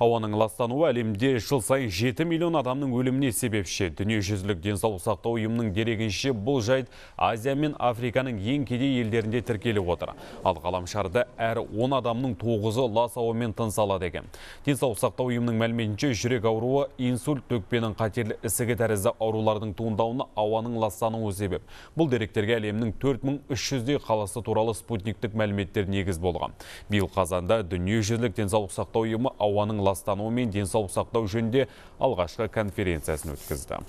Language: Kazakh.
Ауаның ластануы әлемде жыл сайын 7 миллион адамның өліміне себепші. Дүниежүзілік денсаулық сақтау ұйымының дерегінше бұл жайт Азия мен Африканың ең кедей елдерінде тіркеліп отыр. Ал ғаламшарда әр 10 адамның тоғызы ы лас ауамен тыныс алады екен. Денсаулық сақтау ұйымының мәліметінше жүрек ауруы, инсульт, төкпенің қатерлі ісігі тәрізді аурулардың туындауына ауаның ластануы себеп. Бұл деректерге әлемнің 4300-дей қаласы туралы спутниктік мәліметтер негіз болған. Биыл қазанда дүниежүзілік денсаулық сақтау ұйымы ауаның ластануы мен денсаулық сақтау жөнінде алғашқы конференциясын өткізді